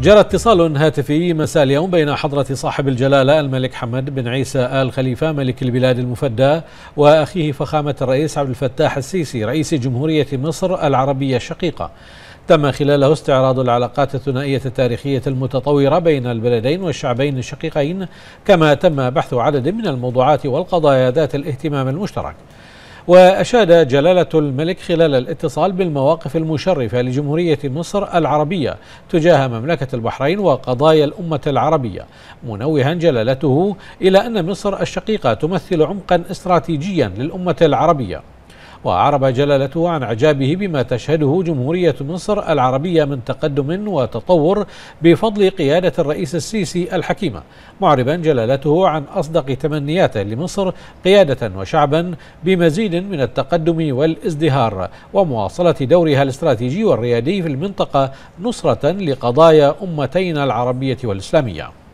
جرى اتصال هاتفي مساء اليوم بين حضرة صاحب الجلالة الملك حمد بن عيسى آل خليفة ملك البلاد المفدى وأخيه فخامة الرئيس عبد الفتاح السيسي رئيس جمهورية مصر العربية الشقيقة تم خلاله استعراض العلاقات الثنائية التاريخية المتطورة بين البلدين والشعبين الشقيقين كما تم بحث عدد من الموضوعات والقضايا ذات الاهتمام المشترك وأشاد جلالة الملك خلال الاتصال بالمواقف المشرفة لجمهورية مصر العربية تجاه مملكة البحرين وقضايا الأمة العربية منوها جلالته إلى أن مصر الشقيقة تمثل عمقا استراتيجيا للأمة العربية وأعرب جلالته عن إعجابه بما تشهده جمهورية مصر العربية من تقدم وتطور بفضل قيادة الرئيس السيسي الحكيمة معربا جلالته عن أصدق تمنياته لمصر قيادة وشعبا بمزيد من التقدم والازدهار ومواصلة دورها الاستراتيجي والريادي في المنطقة نصرة لقضايا أمتين العربية والإسلامية